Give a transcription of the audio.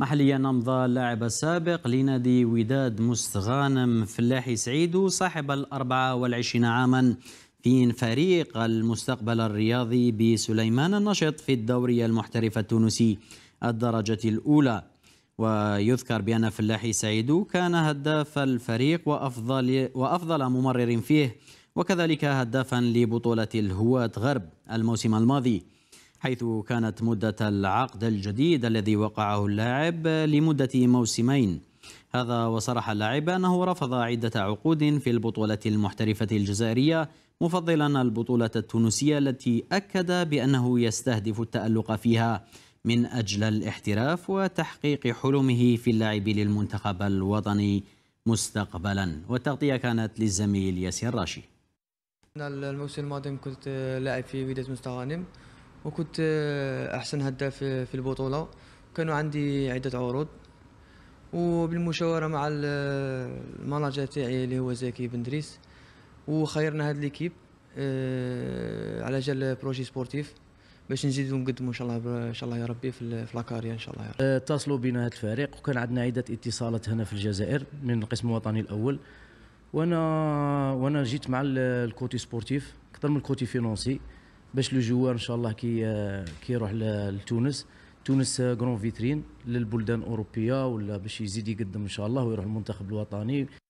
محليا أمضى اللاعب السابق لنادي وداد مستغانم فلاحي سعيدو صاحب ال 24 عاما في فريق المستقبل الرياضي بسليمان النشط في الدوري المحترف التونسي الدرجة الأولى ويذكر بأن فلاحي سعيدو كان هداف الفريق وأفضل, وأفضل ممرر فيه وكذلك هدافا لبطولة الهواة غرب الموسم الماضي حيث كانت مدة العقد الجديد الذي وقعه اللاعب لمدة موسمين هذا وصرح اللاعب أنه رفض عدة عقود في البطولة المحترفة الجزائرية مفضلا البطولة التونسية التي أكد بأنه يستهدف التألق فيها من أجل الاحتراف وتحقيق حلمه في اللعب للمنتخب الوطني مستقبلا والتغطية كانت للزميل ياسر راشي الموسم الماضي كنت لاعب في وداد مستغانم وكنت آه، احسن هداف في البطوله كانوا عندي عده عروض وبالمشاوره مع المناجر آه، تاعي اللي هو زكي بندريس وخيرنا هاد ليكيب آه، على جال بروجي سبورتيف باش نزيدو نقدموا ان شاء الله ان شاء الله يا ربي في لاكاريا ان شاء الله يا ربي. اتصلوا بنا هذا الفريق وكان عندنا عده اتصالات هنا في الجزائر من القسم الوطني الاول وانا وانا جيت مع الكوتي سبورتيف اكثر من الكوتي فينونسي باش لو جوار ان شاء الله كي كي يروح لتونس تونس كرون فيترين للبلدان الاوروبيه ولا باش يزيد يقدم ان شاء الله ويروح المنتخب الوطني